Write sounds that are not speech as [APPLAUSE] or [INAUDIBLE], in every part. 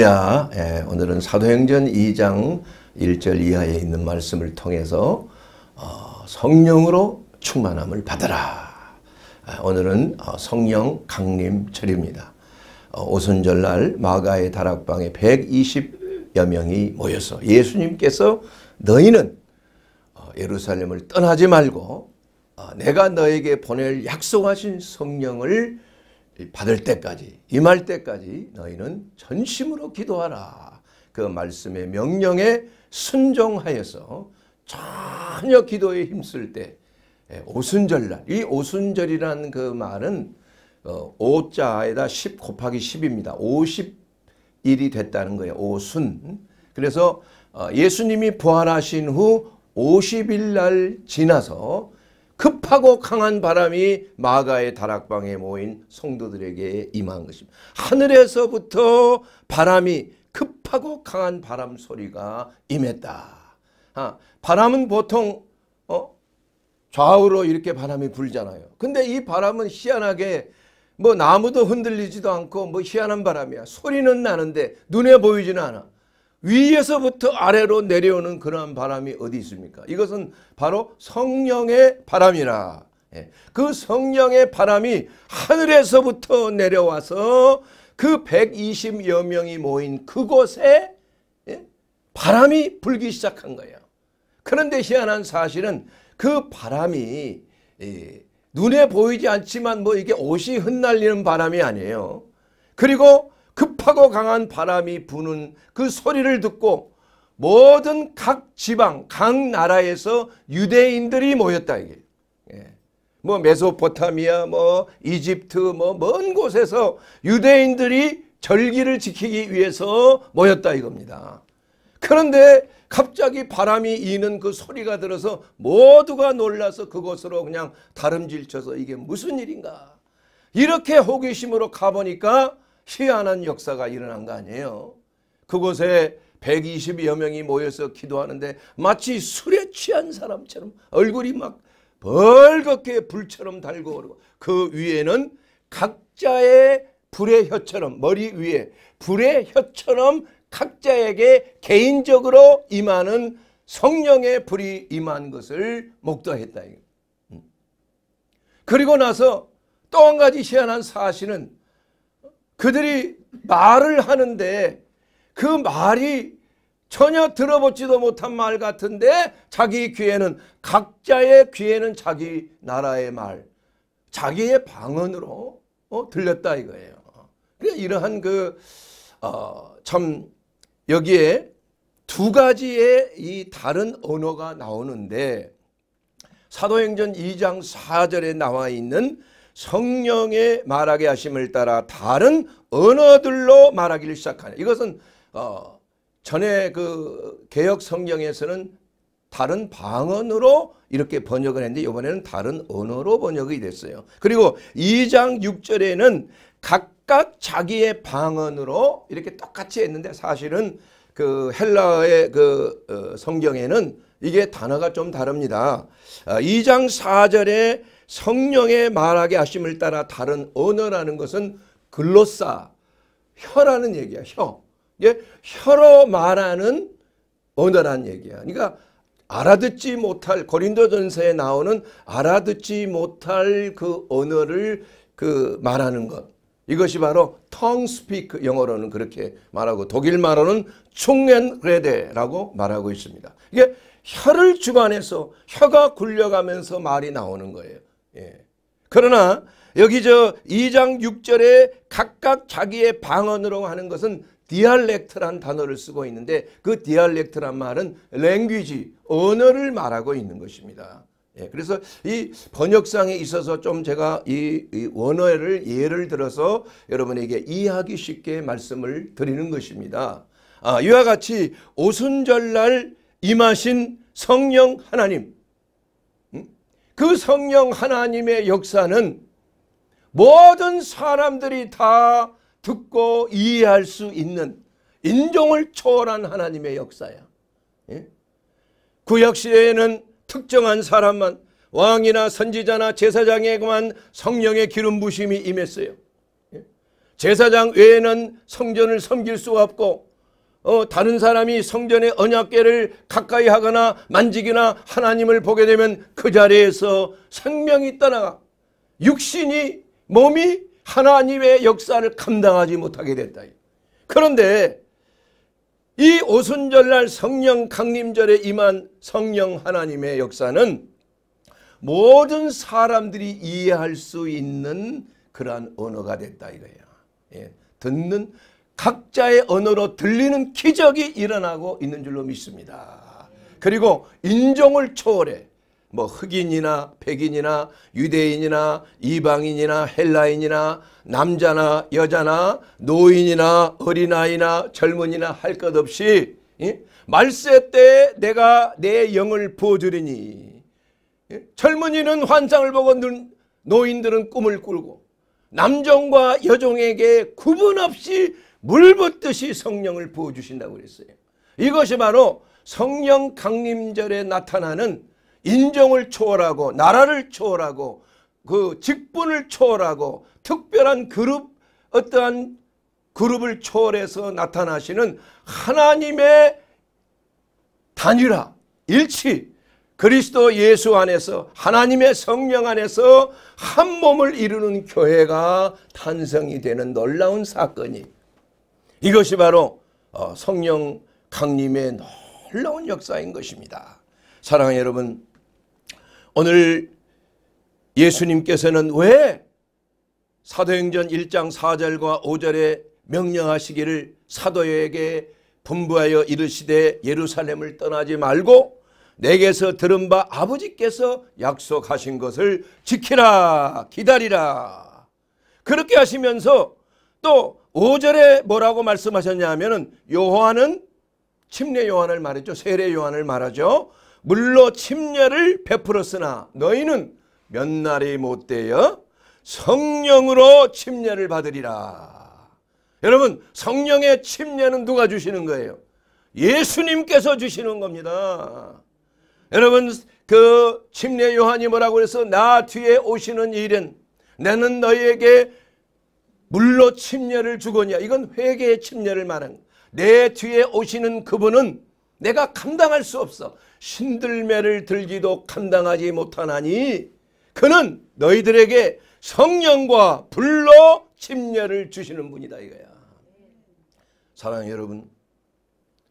야 예, 오늘은 사도행전 2장 1절 이하에 있는 말씀을 통해서 어, 성령으로 충만함을 받아라. 아, 오늘은 어, 성령 강림철입니다. 어, 오순절날 마가의 다락방에 120여 명이 모여서 예수님께서 너희는 어, 예루살렘을 떠나지 말고 어, 내가 너에게 보낼 약속하신 성령을 받을 때까지 임할 때까지 너희는 전심으로 기도하라. 그 말씀의 명령에 순종하여서 전혀 기도에 힘쓸 때 예, 오순절날 이 오순절이라는 그 말은 어, 오자에다 10 곱하기 10입니다. 50일이 됐다는 거예요. 오순. 그래서 어, 예수님이 부활하신 후 50일 날 지나서 급하고 강한 바람이 마가의 다락방에 모인 성도들에게 임한 것입니다. 하늘에서부터 바람이 급하고 강한 바람 소리가 임했다. 아, 바람은 보통 어, 좌우로 이렇게 바람이 불잖아요. 근데 이 바람은 희한하게 뭐 나무도 흔들리지도 않고 뭐 희한한 바람이야. 소리는 나는데 눈에 보이지는 않아. 위에서부터 아래로 내려오는 그러한 바람이 어디 있습니까? 이것은 바로 성령의 바람이라. 예. 그 성령의 바람이 하늘에서부터 내려와서 그 120여 명이 모인 그곳에 예, 바람이 불기 시작한 거예요. 그런데 희한한 사실은 그 바람이 예, 눈에 보이지 않지만 뭐 이게 옷이 흩날리는 바람이 아니에요. 그리고 급하고 강한 바람이 부는 그 소리를 듣고 모든 각 지방, 각 나라에서 유대인들이 모였다 이게. 예. 뭐 메소포타미아, 뭐 이집트, 뭐 먼 곳에서 유대인들이 절기를 지키기 위해서 모였다 이겁니다. 그런데 갑자기 바람이 이는 그 소리가 들어서 모두가 놀라서 그곳으로 그냥 다름질쳐서 이게 무슨 일인가. 이렇게 호기심으로 가보니까 희한한 역사가 일어난 거 아니에요. 그곳에 120여 명이 모여서 기도하는데 마치 술에 취한 사람처럼 얼굴이 막 벌겋게 불처럼 달고 오르고 그 위에는 각자의 불의 혀처럼 머리 위에 불의 혀처럼 각자에게 개인적으로 임하는 성령의 불이 임한 것을 목도했다. 음. 그리고 나서 또 한 가지 희한한 사실은 그들이 말을 하는데 그 말이 전혀 들어보지도 못한 말 같은데 자기 귀에는 각자의 귀에는 자기 나라의 말 자기의 방언으로 어, 들렸다 이거예요. 그러니까 이러한 그참 어, 여기에 두 가지의 이 다른 언어가 나오는데 사도행전 2장 4절에 나와 있는 성령의 말하게 하심을 따라 다른 언어들로 말하기를 시작하네. 이것은 어, 전에 그 개혁 성경에서는 다른 방언으로 이렇게 번역을 했는데 이번에는 다른 언어로 번역이 됐어요. 그리고 2장 6절에는 각각 자기의 방언으로 이렇게 똑같이 했는데 사실은 그 헬라의 그 어, 성경에는 이게 단어가 좀 다릅니다. 2장 어, 4절에 성령의 말하게 하심을 따라 다른 언어라는 것은 글로사, 혀라는 얘기야. 혀. 예? 혀로 말하는 언어란 얘기야. 그러니까 알아듣지 못할 고린도전서에 나오는 알아듣지 못할 그 언어를 그 말하는 것. 이것이 바로 tongue speak 영어로는 그렇게 말하고 독일 말로는 충엔레데라고 말하고 있습니다. 이게 혀를 주관해서 혀가 굴려가면서 말이 나오는 거예요. 예. 그러나 여기 저 2장 6절에 각각 자기의 방언으로 하는 것은 디알렉트란 단어를 쓰고 있는데 그 디알렉트란 말은 랭귀지 언어를 말하고 있는 것입니다. 예, 그래서 이 번역상에 있어서 좀 제가 이, 이 원어를 예를 들어서 여러분에게 이해하기 쉽게 말씀을 드리는 것입니다. 아, 이와 같이 오순절날 임하신 성령 하나님 그 성령 하나님의 역사는 모든 사람들이 다 듣고 이해할 수 있는 인종을 초월한 하나님의 역사야. 예? 구역시대에는 그 특정한 사람만 왕이나 선지자나 제사장에게만 성령의 기름 부심이 임했어요. 예? 제사장 외에는 성전을 섬길 수 없고 어, 다른 사람이 성전의 언약계를 가까이 하거나 만지거나 하나님을 보게 되면 그 자리에서 생명이 떠나가 육신이 몸이 하나님의 역사를 감당하지 못하게 된다. 그런데 이 오순절날 성령 강림절에 임한 성령 하나님의 역사는 모든 사람들이 이해할 수 있는 그러한 언어가 됐다 이거야. 예. 듣는 각자의 언어로 들리는 기적이 일어나고 있는 줄로 믿습니다. 그리고 인종을 초월해 뭐 흑인이나 백인이나 유대인이나 이방인이나 헬라인이나 남자나 여자나 노인이나 어린아이나 젊은이나 할 것 없이 예? 말세 때 내가 내 영을 부어주리니 예? 젊은이는 환상을 보고 눈, 노인들은 꿈을 꾸고 남종과 여종에게 구분 없이 물 붓듯이 성령을 부어주신다고 그랬어요. 이것이 바로 성령 강림절에 나타나는 인종을 초월하고 나라를 초월하고 그 직분을 초월하고 특별한 그룹 어떠한 그룹을 초월해서 나타나시는 하나님의 단일화 일치 그리스도 예수 안에서 하나님의 성령 안에서 한 몸을 이루는 교회가 탄생이 되는 놀라운 사건이 이것이 바로 어, 성령 강림의 놀라운 역사인 것입니다. 사랑하는 여러분 오늘 예수님께서는 왜 사도행전 1장 4절과 5절에 명령하시기를 사도에게 분부하여 이르시되 예루살렘을 떠나지 말고 내게서 들은 바 아버지께서 약속하신 것을 지키라 기다리라 그렇게 하시면서 또 5절에 뭐라고 말씀하셨냐면은 요한은 침례 요한을 말했죠. 세례 요한을 말하죠. 물로 침례를 베풀었으나 너희는 몇 날이 못 되어 성령으로 침례를 받으리라. 여러분 성령의 침례는 누가 주시는 거예요? 예수님께서 주시는 겁니다. 여러분 그 침례 요한이 뭐라고 그서나 뒤에 오시는 일은 나는 너희에게 물로 침례를 주거냐 이건 회개의 침례를 말한 내 뒤에 오시는 그분은 내가 감당할 수 없어 신들매를 들기도 감당하지 못하나니 그는 너희들에게 성령과 불로 침례를 주시는 분이다 이거야. 사랑 여러분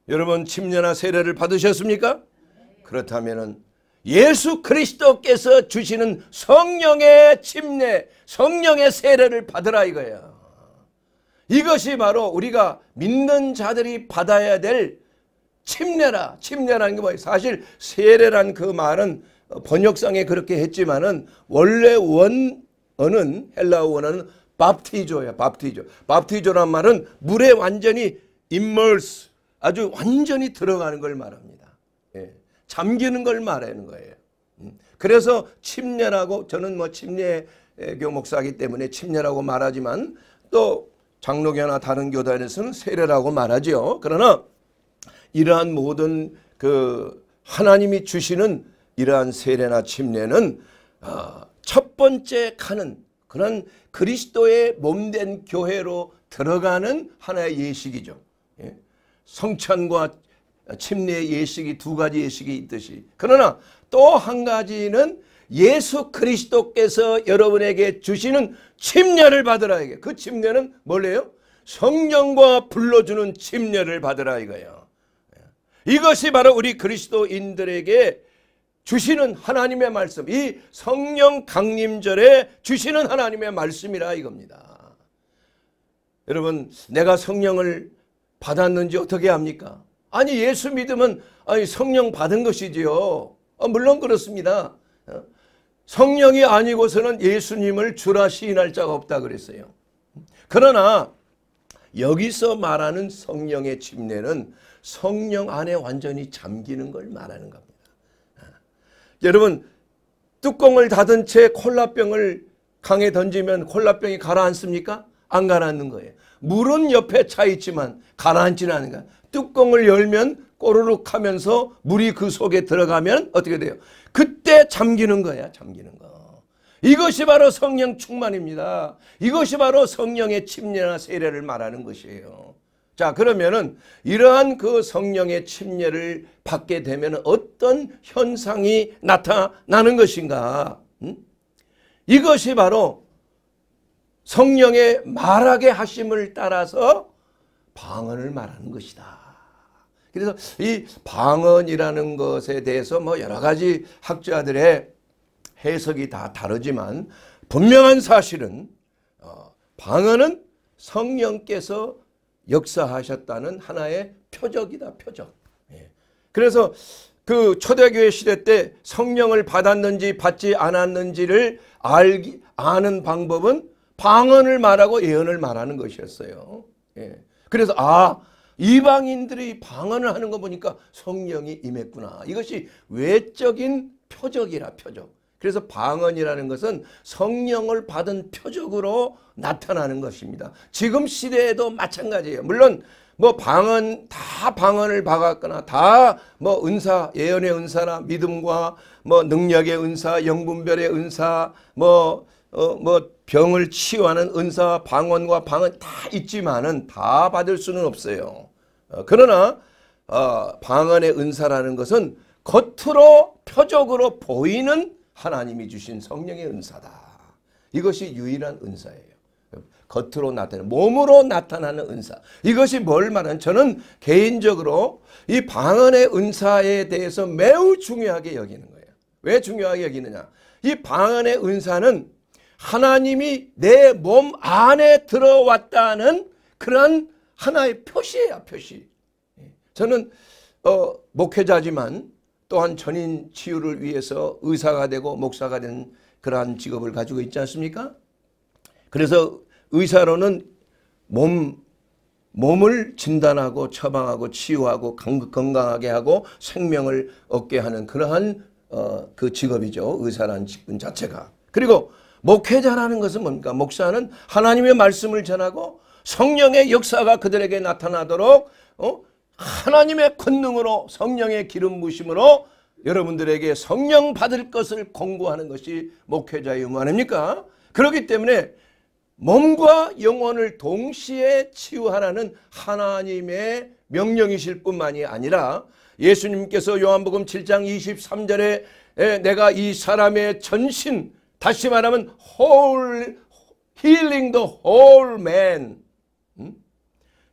여러분 침례나 세례를 받으셨습니까? 그렇다면 예수 그리스도께서 주시는 성령의 침례 성령의 세례를 받으라 이거야. 이것이 바로 우리가 믿는 자들이 받아야 될 침례라. 침례라는 게 뭐예요? 사실 세례란 그 말은 번역상에 그렇게 했지만은 원래 원어는 헬라어 원어는 밥티조야. 밥티조. 밥티조란 말은 물에 완전히 immerse 아주 완전히 들어가는 걸 말합니다. 예. 잠기는 걸 말하는 거예요. 음, 그래서 침례라고 저는 뭐 침례 교목사기 때문에 침례라고 말하지만 또 장로교나 다른 교단에서는 세례라고 말하지요. 그러나 이러한 모든 그 하나님이 주시는 이러한 세례나 침례는 아, 첫 번째 칸은 그런 그리스도의 몸된 교회로 들어가는 하나의 예식이죠. 예? 성찬과 침례 의 예식이 두 가지 예식이 있듯이 그러나 또 한 가지는 예수 그리스도께서 여러분에게 주시는 침례를 받으라 이게. 그 침례는 뭘래요? 성령과 불러주는 침례를 받으라 이거예요. 이것이 바로 우리 그리스도인들에게 주시는 하나님의 말씀, 이 성령 강림절에 주시는 하나님의 말씀이라 이겁니다. 여러분, 내가 성령을 받았는지 어떻게 합니까? 아니 예수 믿으면 아니 성령 받은 것이지요. 아, 물론 그렇습니다. 성령이 아니고서는 예수님을 주라 시인할 자가 없다 그랬어요. 그러나 여기서 말하는 성령의 침례는 성령 안에 완전히 잠기는 걸 말하는 겁니다. 아. 여러분 뚜껑을 닫은 채 콜라병을 강에 던지면 콜라병이 가라앉습니까? 안 가라앉는 거예요. 물은 옆에 차 있지만 가라앉지는 않은 거예요. 뚜껑을 열면 꼬르륵 하면서 물이 그 속에 들어가면 어떻게 돼요? 그때 잠기는 거야, 잠기는 거. 이것이 바로 성령 충만입니다. 이것이 바로 성령의 침례나 세례를 말하는 것이에요. 자, 그러면은 이러한 그 성령의 침례를 받게 되면 어떤 현상이 나타나는 것인가? 음? 이것이 바로 성령의 말하게 하심을 따라서 방언을 말하는 것이다. 그래서 이 방언이라는 것에 대해서 뭐 여러 가지 학자들의 해석이 다 다르지만 분명한 사실은 어, 방언은 성령께서 역사하셨다는 하나의 표적이다 표적. 예. 그래서 그 초대교회 시대 때 성령을 받았는지 받지 않았는지를 알기 아는 방법은 방언을 말하고 예언을 말하는 것이었어요. 예. 그래서 아 이방인들이 방언을 하는 거 보니까 성령이 임했구나. 이것이 외적인 표적이라 표적. 그래서 방언이라는 것은 성령을 받은 표적으로 나타나는 것입니다. 지금 시대에도 마찬가지예요. 물론 뭐 방언 다 방언을 박았거나 다 뭐 은사 예언의 은사나 믿음과 뭐 능력의 은사 영분별의 은사 뭐 어뭐 어, 뭐 병을 치유하는 은사 방언과 방언 다 있지만은 다 받을 수는 없어요. 어, 그러나 어, 방언의 은사라는 것은 겉으로 표적으로 보이는 하나님이 주신 성령의 은사다. 이것이 유일한 은사예요. 겉으로 나타나는 몸으로 나타나는 은사. 이것이 뭘 말하는 저는 개인적으로 이 방언의 은사에 대해서 매우 중요하게 여기는 거예요. 왜 중요하게 여기느냐? 이 방언의 은사는 하나님이 내 몸 안에 들어왔다는 그런 하나의 표시예요. 표시. 예. 저는 어, 목회자지만 또한 전인 치유를 위해서 의사가 되고 목사가 된 그러한 직업을 가지고 있지 않습니까? 그래서 의사로는 몸, 몸을 진단하고 처방하고 치유하고 건강하게 하고 생명을 얻게 하는 그러한 어, 그 직업이죠. 의사라는 직분 자체가. 그리고 목회자라는 것은 뭡니까? 목사는 하나님의 말씀을 전하고 성령의 역사가 그들에게 나타나도록 어? 하나님의 권능으로 성령의 기름 부심으로 여러분들에게 성령 받을 것을 공부하는 것이 목회자의 의무 아닙니까? 그렇기 때문에 몸과 영혼을 동시에 치유하라는 하나님의 명령이실 뿐만이 아니라 예수님께서 요한복음 7장 23절에 내가 이 사람의 전신 다시 말하면 whole healing the whole man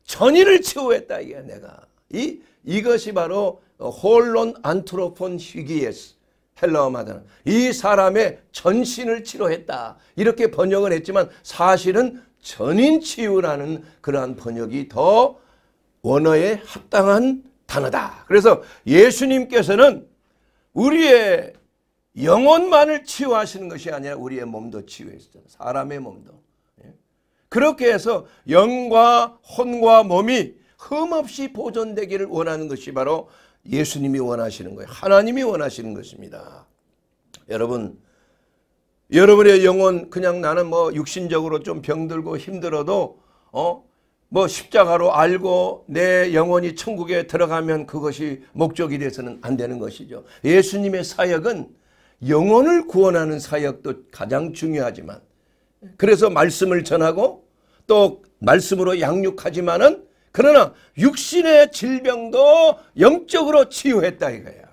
전의를 최후했다 이게 내가. 이 이것이 바로 홀론 안트로폰 희기에스 헬라어 말하는 이 사람의 전신을 치료했다. 이렇게 번역을 했지만 사실은 전인 치유라는 그러한 번역이 더 원어에 합당한 단어다. 그래서 예수님께서는 우리의 영혼만을 치유하시는 것이 아니라 우리의 몸도 치유했어요. 사람의 몸도. 그렇게 해서 영과 혼과 몸이 흠없이 보존되기를 원하는 것이 바로 예수님이 원하시는 거예요. 하나님이 원하시는 것입니다. 여러분 여러분의 영혼 그냥 나는 뭐 육신적으로 좀 병들고 힘들어도 어? 뭐 십자가로 알고 내 영혼이 천국에 들어가면 그것이 목적이 돼서는 안 되는 것이죠. 예수님의 사역은 영혼을 구원하는 사역도 가장 중요하지만 그래서 말씀을 전하고 또 말씀으로 양육하지만은 그러나 육신의 질병도 영적으로 치유했다 이거야.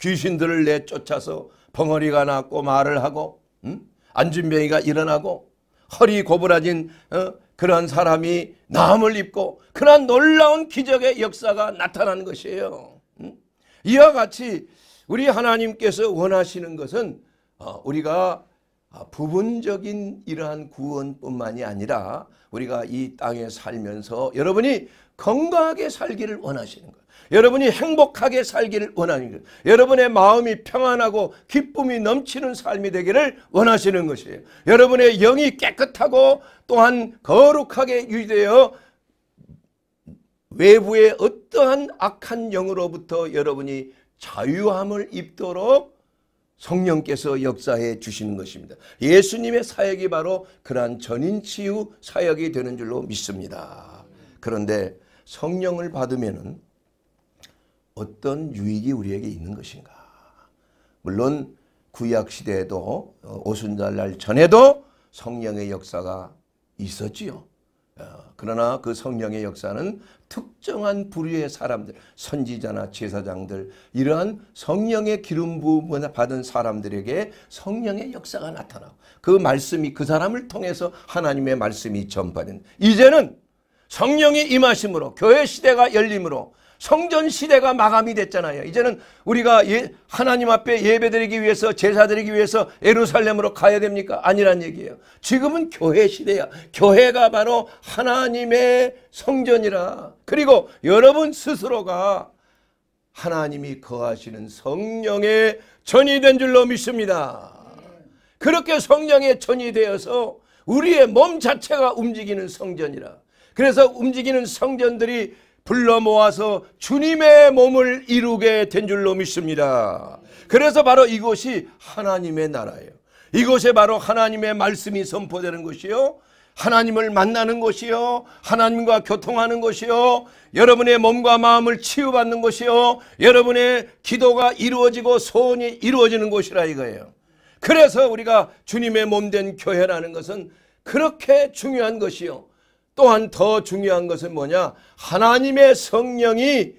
귀신들을 내쫓아서 벙어리가 났고 말을 하고 음? 안진병이가 일어나고 허리 고부라진 어? 그러 사람이 나을 입고 그러 놀라운 기적의 역사가 나타난 것이에요. 음? 이와 같이 우리 하나님께서 원하시는 것은 어, 우리가 아, 부분적인 이러한 구원뿐만이 아니라 우리가 이 땅에 살면서 여러분이 건강하게 살기를 원하시는 거 여러분이 행복하게 살기를 원하는 거 여러분의 마음이 평안하고 기쁨이 넘치는 삶이 되기를 원하시는 것이에요. 여러분의 영이 깨끗하고 또한 거룩하게 유지되어 외부의 어떠한 악한 영으로부터 여러분이 자유함을 입도록 성령께서 역사해 주시는 것입니다. 예수님의 사역이 바로 그러한 전인치유 사역이 되는 줄로 믿습니다. 그런데 성령을 받으면 어떤 유익이 우리에게 있는 것인가. 물론 구약 시대에도 어, 오순절 날 전에도 성령의 역사가 있었지요. 어, 그러나 그 성령의 역사는 특정한 부류의 사람들, 선지자나 제사장들 이러한 성령의 기름 부음을 받은 사람들에게 성령의 역사가 나타나고 그 말씀이 그 사람을 통해서 하나님의 말씀이 전파된 이제는 성령의 임하심으로 교회 시대가 열림으로 성전 시대가 마감이 됐잖아요. 이제는 우리가 예, 하나님 앞에 예배드리기 위해서 제사드리기 위해서 예루살렘으로 가야 됩니까? 아니란 얘기예요. 지금은 교회 시대야. 교회가 바로 하나님의 성전이라. 그리고 여러분 스스로가 하나님이 거하시는 성령의 전이 된 줄로 믿습니다. 그렇게 성령의 전이 되어서 우리의 몸 자체가 움직이는 성전이라. 그래서 움직이는 성전들이 불러 모아서 주님의 몸을 이루게 된 줄로 믿습니다. 그래서 바로 이것이 하나님의 나라예요. 이것에 바로 하나님의 말씀이 선포되는 것이요. 하나님을 만나는 것이요. 하나님과 교통하는 것이요. 여러분의 몸과 마음을 치유받는 것이요. 여러분의 기도가 이루어지고 소원이 이루어지는 것이라 이거예요. 그래서 우리가 주님의 몸 된 교회라는 것은 그렇게 중요한 것이요. 또한 더 중요한 것은 뭐냐? 하나님의 성령이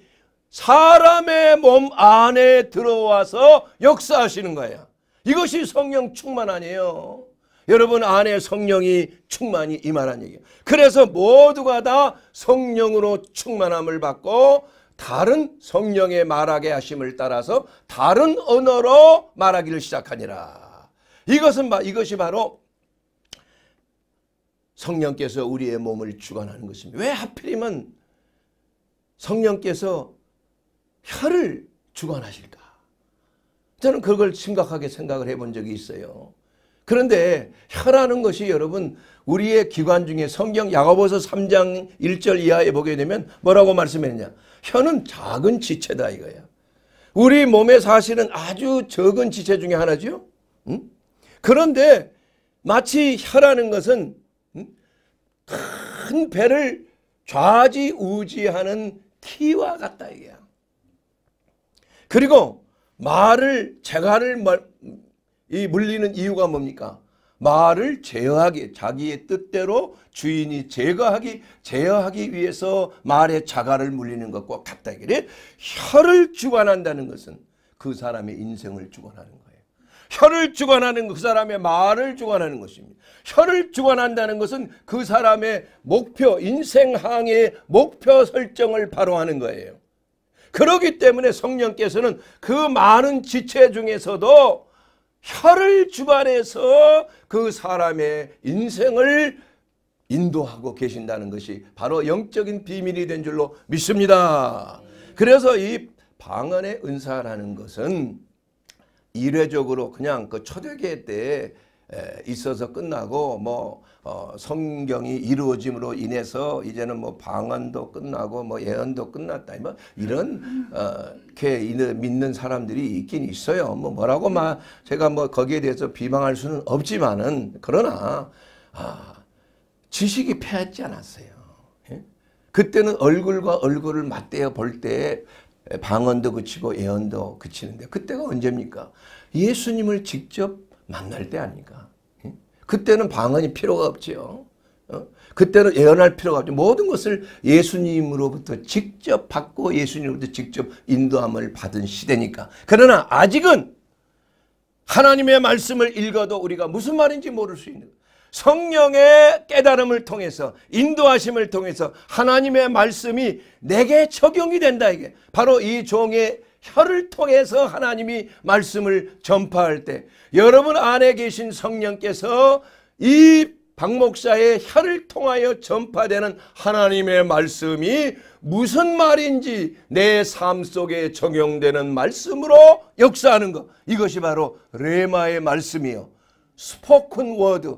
사람의 몸 안에 들어와서 역사하시는 거예요. 이것이 성령 충만 아니에요. 여러분 안에 성령이 충만히 임하란 얘기예요. 그래서 모두가 다 성령으로 충만함을 받고 다른 성령의 말하게 하심을 따라서 다른 언어로 말하기를 시작하니라. 이것은 이것이 바로 성령께서 우리의 몸을 주관하는 것입니다. 왜 하필이면 성령께서 혀를 주관하실까? 저는 그걸 심각하게 생각을 해본 적이 있어요. 그런데 혀라는 것이 여러분 우리의 기관 중에 성경 야고보서 3장 1절 이하에 보게 되면 뭐라고 말씀했냐? 혀는 작은 지체다 이거야. 우리 몸에 사실은 아주 적은 지체 중에 하나죠. 응? 그런데 마치 혀라는 것은 큰 배를 좌지우지하는 티와 같다 이게 그리고 말을 재갈을 물리는 이유가 뭡니까? 말을 제어하기 자기의 뜻대로 주인이 제거하기 제어하기 위해서 말의 자갈을 물리는 것과 같다 이게 혀를 주관한다는 것은 그 사람의 인생을 주관하는 거예 혀를 주관하는 그 사람의 말을 주관하는 것입니다. 혀를 주관한다는 것은 그 사람의 목표, 인생항의 목표 설정을 바로 하는 거예요. 그러기 때문에 성령께서는 그 많은 지체 중에서도 혀를 주관해서 그 사람의 인생을 인도하고 계신다는 것이 바로 영적인 비밀이 된 줄로 믿습니다. 그래서 이 방언의 은사라는 것은 이례적으로 그냥 그 초대교회 때 있어서 끝나고 뭐어 성경이 이루어짐으로 인해서 이제는 뭐 방언도 끝나고 뭐 예언도 끝났다 뭐 이런 어, 믿는 사람들이 있긴 있어요. 뭐 뭐라고 막 제가 뭐 거기에 대해서 비방할 수는 없지만은 그러나 아, 지식이 패하지 않았어요. 예? 그때는 얼굴과 얼굴을 맞대어 볼때 방언도 그치고 예언도 그치는데 그때가 언제입니까? 예수님을 직접 만날 때 아닙니까? 예? 그때는 방언이 필요가 없지요. 어? 그때는 예언할 필요가 없죠. 모든 것을 예수님으로부터 직접 받고 예수님으로부터 직접 인도함을 받은 시대니까. 그러나 아직은 하나님의 말씀을 읽어도 우리가 무슨 말인지 모를 수 있는 성령의 깨달음을 통해서 인도하심을 통해서 하나님의 말씀이 내게 적용이 된다 이게 바로 이 종의 혀를 통해서 하나님이 말씀을 전파할 때 여러분 안에 계신 성령께서 이 박목사의 혀를 통하여 전파되는 하나님의 말씀이 무슨 말인지 내 삶 속에 적용되는 말씀으로 역사하는 것 이것이 바로 레마의 말씀이요 스포큰 워드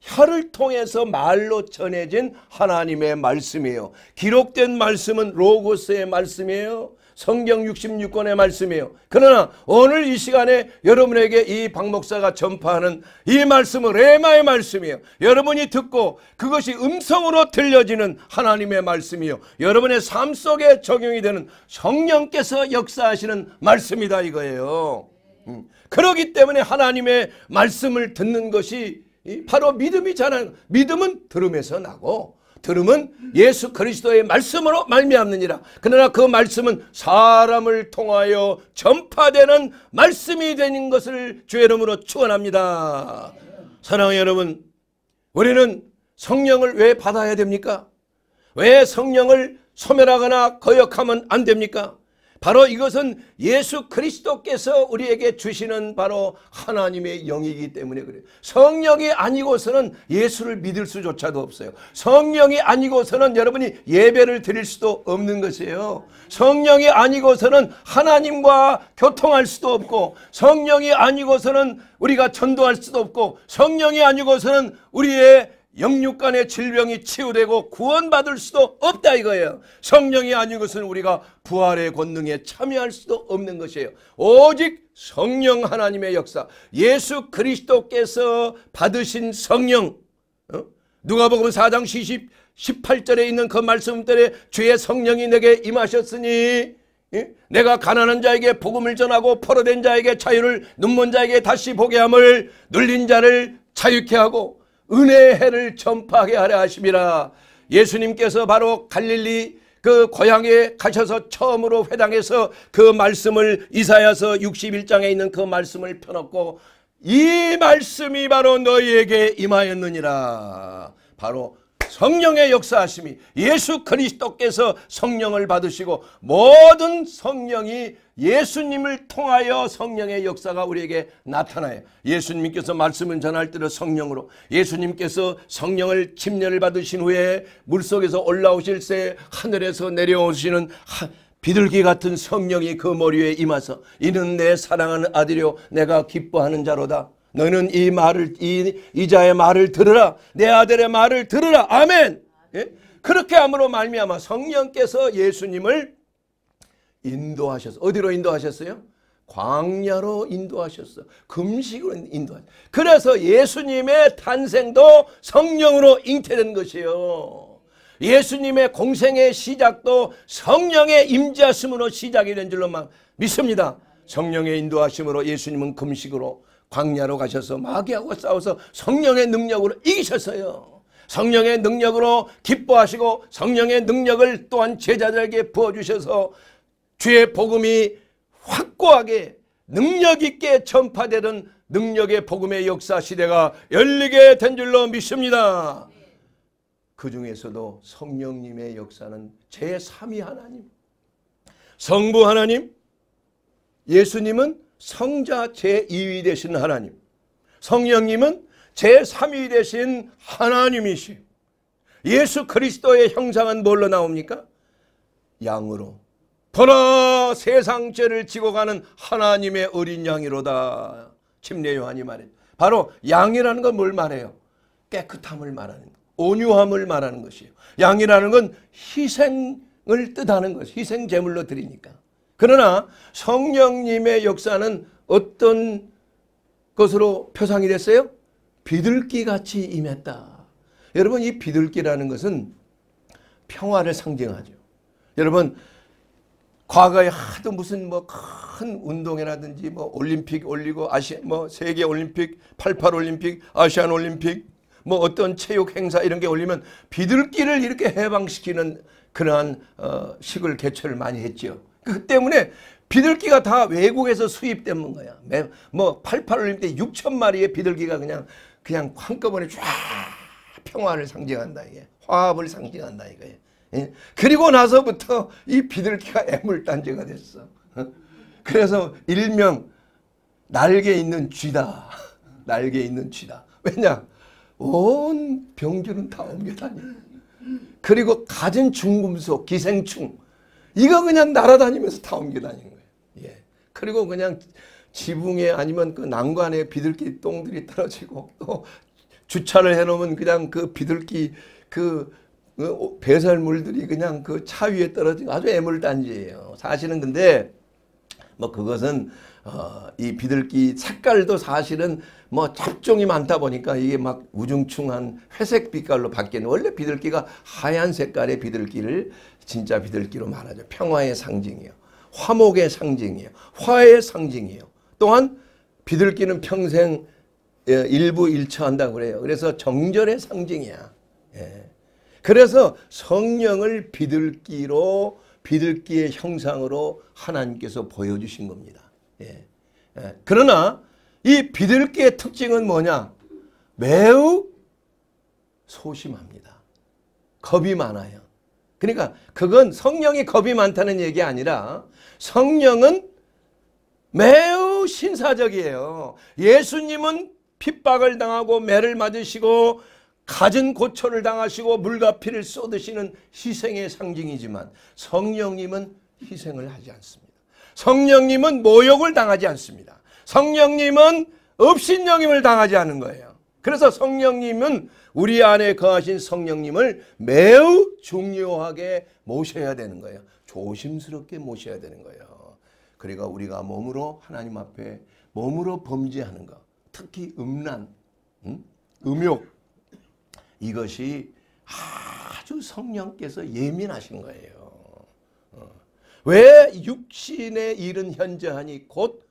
혀를 통해서 말로 전해진 하나님의 말씀이에요. 기록된 말씀은 로고스의 말씀이에요. 성경 66권의 말씀이에요. 그러나 오늘 이 시간에 여러분에게 이 박목사가 전파하는 이 말씀은 레마의 말씀이에요. 여러분이 듣고 그것이 음성으로 들려지는 하나님의 말씀이요. 여러분의 삶 속에 적용이 되는 성령께서 역사하시는 말씀이다 이거예요. 음. 그러기 때문에 하나님의 말씀을 듣는 것이 바로 믿음이 자라는 믿음은 들음에서 나고 들음은 예수 그리스도의 말씀으로 말미암느니라. 그러나 그 말씀은 사람을 통하여 전파되는 말씀이 되는 것을 주의 이름으로 축원합니다. 사랑하는 여러분, 우리는 성령을 왜 받아야 됩니까? 왜 성령을 소멸하거나 거역하면 안 됩니까? 바로 이것은 예수 그리스도께서 우리에게 주시는 바로 하나님의 영이기 때문에 그래요. 성령이 아니고서는 예수를 믿을 수조차도 없어요. 성령이 아니고서는 여러분이 예배를 드릴 수도 없는 것이에요. 성령이 아니고서는 하나님과 교통할 수도 없고 성령이 아니고서는 우리가 전도할 수도 없고 성령이 아니고서는 우리의 영육간의 질병이 치유되고 구원받을 수도 없다 이거예요. 성령이 아닌 것은 우리가 부활의 권능에 참여할 수도 없는 것이에요. 오직 성령 하나님의 역사 예수 그리스도께서 받으신 성령 어? 누가복음 4장 18절에 있는 그 말씀들에 주의 성령이 내게 임하셨으니 예? 내가 가난한 자에게 복음을 전하고 포로된 자에게 자유를 눈먼 자에게 다시 보게 함을 눌린 자를 자유케 하고 은혜의 해를 전파하게 하려 하심이라 예수님께서 바로 갈릴리 그 고향에 가셔서 처음으로 회당에서 그 말씀을 이사야서 61장에 있는 그 말씀을 펴놓고 이 말씀이 바로 너희에게 임하였느니라 바로 성령의 역사하심이 예수 그리스도께서 성령을 받으시고 모든 성령이 예수님을 통하여 성령의 역사가 우리에게 나타나요. 예수님께서 말씀을 전할 때는 성령으로 예수님께서 성령을 침례를 받으신 후에 물속에서 올라오실 때 하늘에서 내려오시는 하, 비둘기 같은 성령이 그 머리에 임하서 이는 내 사랑하는 아들이요 내가 기뻐하는 자로다. 너희는 이 말을 이 이자의 말을 들으라. 내 아들의 말을 들으라. 아멘. 예? 그렇게 함으로 말미암아 성령께서 예수님을 인도하셨어. 어디로 인도하셨어요? 광야로 인도하셨어. 금식으로 인도하셨어. 그래서 예수님의 탄생도 성령으로 잉태된 것이요 예수님의 공생의 시작도 성령의 임재심으로 시작이 된 줄로 믿습니다. 성령의 인도하심으로 예수님은 금식으로 광야로 가셔서 마귀하고 싸워서 성령의 능력으로 이기셨어요. 성령의 능력으로 기뻐하시고 성령의 능력을 또한 제자들에게 부어주셔서 주의 복음이 확고하게 능력 있게 전파되는 능력의 복음의 역사 시대가 열리게 된 줄로 믿습니다. 그 중에서도 성령님의 역사는 제3위 하나님, 성부 하나님, 예수님은 성자 제2위 되신 하나님, 성령님은 제3위 되신 하나님이시. 예수 그리스도의 형상은 뭘로 나옵니까? 양으로. 보라 세상 죄를 지고 가는 하나님의 어린 양이로다. 침례 요한이 말해. 바로 양이라는 건 뭘 말해요? 깨끗함을 말하는 것. 온유함을 말하는 것이에요. 양이라는 건 희생을 뜻하는 것. 희생 제물로 드리니까. 그러나 성령님의 역사는 어떤 것으로 표상이 됐어요? 비둘기같이 임했다. 여러분 이 비둘기라는 것은 평화를 상징하죠. 여러분 과거에 하도 무슨 뭐 큰 운동이라든지 뭐 올림픽 올리고 아시 뭐 세계 올림픽, 88 올림픽, 아시안 올림픽 뭐 어떤 체육 행사 이런 게 올리면 비둘기를 이렇게 해방시키는 그러한 어, 식을 개최를 많이 했죠. 그 때문에 비둘기가 다 외국에서 수입된 거야. 뭐 88올림 때 6천 마리의 비둘기가 그냥 그냥 한꺼번에 쫙 평화를 상징한다 이게. 화합을 상징한다 이거예요. 그리고 나서부터 이 비둘기가 애물단지가 됐어. 어? 그래서 일명 날개 있는 쥐다. [LAUGHS] 날개 있는 쥐다. 왜냐? 온 병균은 다 옮겨다녀. 그리고 가진 중금속, 기생충 이거 그냥 날아다니면서 다 옮겨 다니는 거예요. 예. 그리고 그냥 지붕에 아니면 그 난간에 비둘기 똥들이 떨어지고 또 주차를 해놓으면 그냥 그 비둘기 그, 그 배설물들이 그냥 그 차 위에 떨어지고 아주 애물단지예요. 사실은 근데 뭐 그것은 어, 이 비둘기 색깔도 사실은 뭐 잡종이 많다 보니까 이게 막 우중충한 회색 빛깔로 바뀌는 원래 비둘기가 하얀 색깔의 비둘기를 진짜 비둘기로 말하죠. 평화의 상징이요. 화목의 상징이요. 화의 상징이요. 또한 비둘기는 평생 예, 일부 일처한다고 그래요. 그래서 정절의 상징이야. 예. 그래서 성령을 비둘기로 비둘기의 형상으로 하나님께서 보여주신 겁니다. 예. 예. 그러나 이 비둘기의 특징은 뭐냐? 매우 소심합니다. 겁이 많아요. 그러니까 그건 성령이 겁이 많다는 얘기 아니라 성령은 매우 신사적이에요. 예수님은 핍박을 당하고 매를 맞으시고 가진 고초를 당하시고 물과 피를 쏟으시는 희생의 상징이지만 성령님은 희생을 하지 않습니다. 성령님은 모욕을 당하지 않습니다. 성령님은 업신여김을 당하지 않은 거예요. 그래서 성령님은 우리 안에 거하신 성령님을 매우 중요하게 모셔야 되는 거예요. 조심스럽게 모셔야 되는 거예요. 그러니 우리가 몸으로 하나님 앞에 몸으로 범죄하는 것, 특히 음란, 음? 음욕 이것이 아주 성령께서 예민하신 거예요. 어. 왜 육신의 일은 현저하니 곧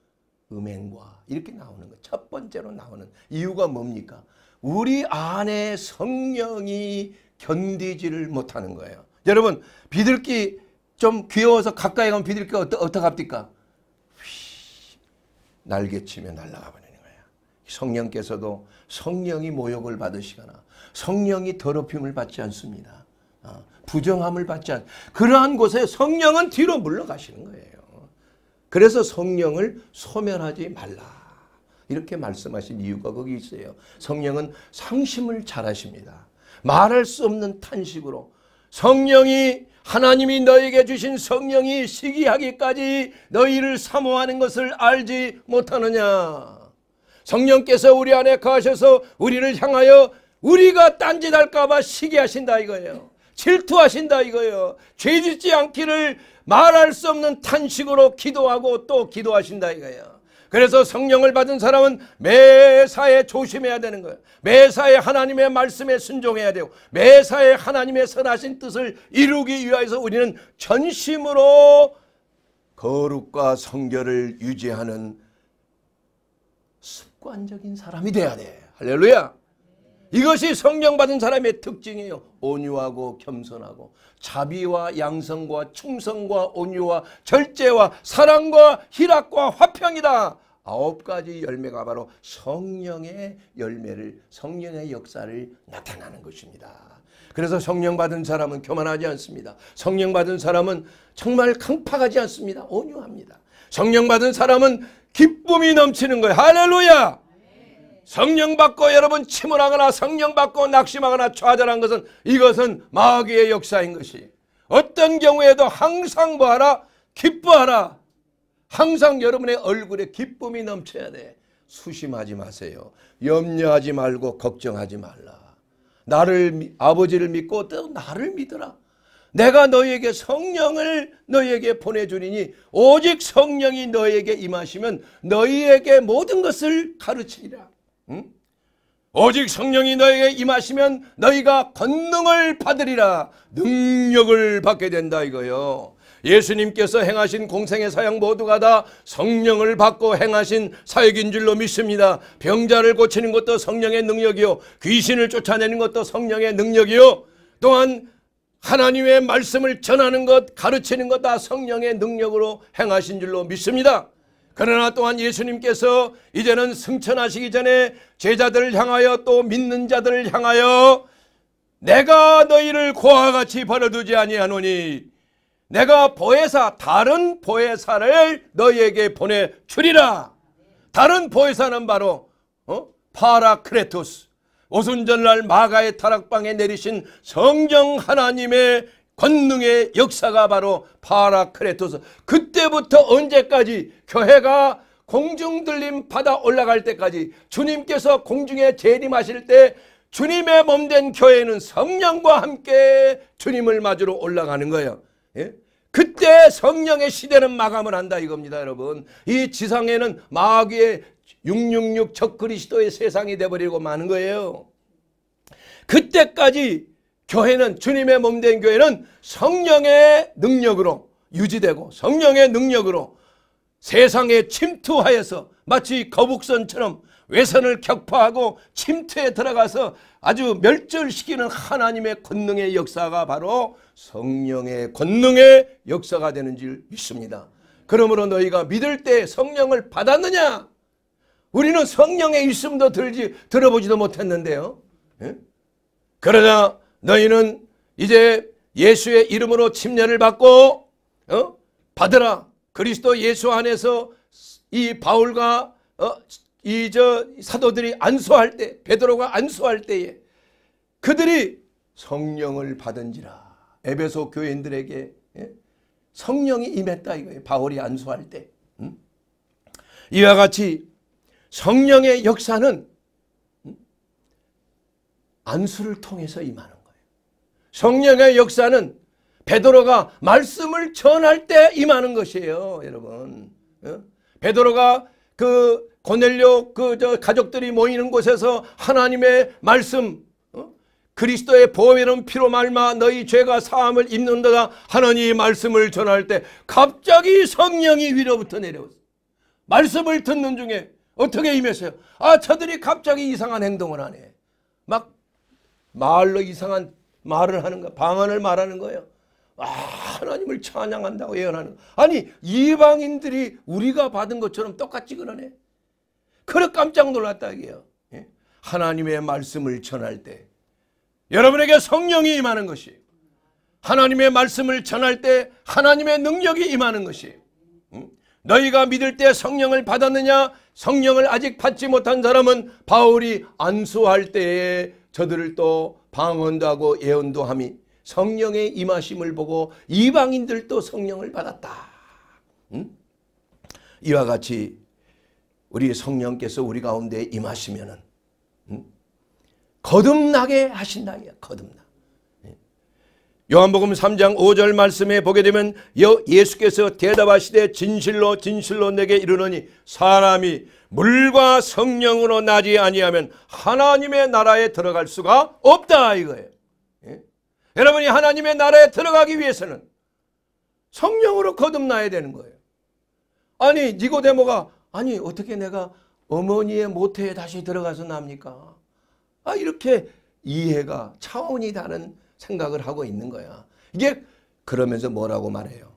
음행과 이렇게 나오는 것. 첫 번째로 나오는 이유가 뭡니까? 우리 안에 성령이 견디지를 못하는 거예요. 여러분 비둘기 좀 귀여워서 가까이 가면 비둘기 어떠, 어떡합니까? 날개치며 날아가 버리는 거예 성령께서도 성령이 모욕을 받으시거나 성령이 더럽힘을 받지 않습니다. 아, 부정함을 받지 않 그러한 곳에 성령은 뒤로 물러가시는 거예요. 그래서 성령을 소멸하지 말라. 이렇게 말씀하신 이유가 거기 있어요. 성령은 상심을 잘하십니다. 말할 수 없는 탄식으로 성령이 하나님이 너에게 주신 성령이 시기하기까지 너희를 사모하는 것을 알지 못하느냐. 성령께서 우리 안에 가셔서 우리를 향하여 우리가 딴짓할까봐 시기하신다 이거예요. 질투하신다 이거예요. 죄짓지 않기를 말할 수 없는 탄식으로 기도하고 또 기도하신다 이거야. 그래서 성령을 받은 사람은 매사에 조심해야 되는 거예요. 매사에 하나님의 말씀에 순종해야 되고 매사에 하나님의 선하신 뜻을 이루기 위하서 우리는 전심으로 거룩과 성결을 유지하는 습관적인 사람이 돼야 돼. 할렐루야. 이것이 성령 받은 사람의 특징이에요. 온유하고 겸손하고 자비와 양성과 충성과 온유와 절제와 사랑과 희락과 화평이다. 아홉 가지 열매가 바로 성령의 열매를 성령의 역사를 나타나는 것입니다. 그래서 성령 받은 사람은 교만하지 않습니다. 성령 받은 사람은 정말 강팍하지 않습니다. 온유합니다. 성령 받은 사람은 기쁨이 넘치는 거예요. 할렐루야! 성령 받고 여러분 침울하거나 성령 받고 낙심하거나 좌절한 것은 이것은 마귀의 역사인 것이 어떤 경우에도 항상 뭐하라 기뻐하라 항상 여러분의 얼굴에 기쁨이 넘쳐야 돼 수심하지 마세요 염려하지 말고 걱정하지 말라 나를 아버지를 믿고 또 나를 믿어라 내가 너희에게 성령을 너희에게 보내주리니 오직 성령이 너희에게 임하시면 너희에게 모든 것을 가르치리라 오직 성령이 너에게 임하시면 너희가 권능을 받으리라 능력을 받게 된다 이거요. 예수님께서 행하신 공생의 사형 모두가 다 성령을 받고 행하신 사역인 줄로 믿습니다. 병자를 고치는 것도 성령의 능력이요. 귀신을 쫓아내는 것도 성령의 능력이요. 또한 하나님의 말씀을 전하는 것, 가르치는 것 다 성령의 능력으로 행하신 줄로 믿습니다. 그러나 또한 예수님께서 이제는 승천하시기 전에 제자들을 향하여 또 믿는 자들을 향하여 내가 너희를 고아 같이 버려두지 아니하노니 내가 보혜사 다른 보혜사를 너희에게 보내주리라 다른 보혜사는 바로 어? 파라크레토스 오순절날 마가의 타락방에 내리신 성령 하나님의 권능의 역사가 바로 파라크레토스. 그때부터 언제까지 교회가 공중 들림 받아 올라갈 때까지 주님께서 공중에 재림하실 때 주님의 몸된 교회는 성령과 함께 주님을 맞으러 올라가는 거예요. 예? 그때 성령의 시대는 마감을 한다 이겁니다 여러분. 이 지상에는 마귀의 666 적그리스도의 세상이 돼버리고 마는 거예요. 그때까지 교회는 주님의 몸 된 교회는 성령의 능력으로 유지되고 성령의 능력으로 세상에 침투하여서 마치 거북선처럼 외선을 격파하고 침투에 들어가서 아주 멸절시키는 하나님의 권능의 역사가 바로 성령의 권능의 역사가 되는 줄 믿습니다. 그러므로 너희가 믿을 때 성령을 받았느냐? 우리는 성령의 일씀도 들지 들어보지도 못했는데요. 예? 그러나 너희는 이제 예수의 이름으로 침례를 받고 어? 받으라. 그리스도 예수 안에서 이 바울과 어? 이 저 사도들이 안수할 때 베드로가 안수할 때에 그들이 성령을 받은지라 에베소 교인들에게 예? 성령이 임했다 이거예요. 바울이 안수할 때. 음? 이와 같이 성령의 역사는 음? 안수를 통해서 임하는 성령의 역사는 베드로가 말씀을 전할 때 임하는 것이에요. 여러분. 어? 베드로가 그 고넬료 그저 가족들이 모이는 곳에서 하나님의 말씀 어? 그리스도의 보혈은 피로 말마 너희 죄가 사함을 입는다 하나님 말씀을 전할 때 갑자기 성령이 위로부터 내려오세요. 말씀을 듣는 중에 어떻게 임했어요? 아 저들이 갑자기 이상한 행동을 하네. 막 말로 이상한 말을 하는 거 방언을 말하는 거예요. 아, 하나님을 찬양한다고 예언하는 거. 아니 이방인들이 우리가 받은 것처럼 똑같이 그러네. 그래 깜짝 놀랐다 이게요. 예? 하나님의 말씀을 전할 때 여러분에게 성령이 임하는 것이 하나님의 말씀을 전할 때 하나님의 능력이 임하는 것이 음? 너희가 믿을 때 성령을 받았느냐 성령을 아직 받지 못한 사람은 바울이 안수할 때에 저들을 또 방언도 하고 예언도 함이 성령의 임하심을 보고 이방인들도 성령을 받았다. 음? 이와 같이 우리 성령께서 우리 가운데 임하시면은 음? 거듭나게 하신다. 거듭나. 예. 요한복음 3장 5절 말씀에 보게 되면 예수께서 대답하시되 진실로 진실로 내게 이르노니 사람이 물과 성령으로 나지 아니하면 하나님의 나라에 들어갈 수가 없다 이거예요. 예? 여러분이 하나님의 나라에 들어가기 위해서는 성령으로 거듭나야 되는 거예요. 아니 니고데모가 아니 어떻게 내가 어머니의 모태에 다시 들어가서 납니까? 아 이렇게 이해가 차원이 다른 생각을 하고 있는 거야. 이게 그러면서 뭐라고 말해요?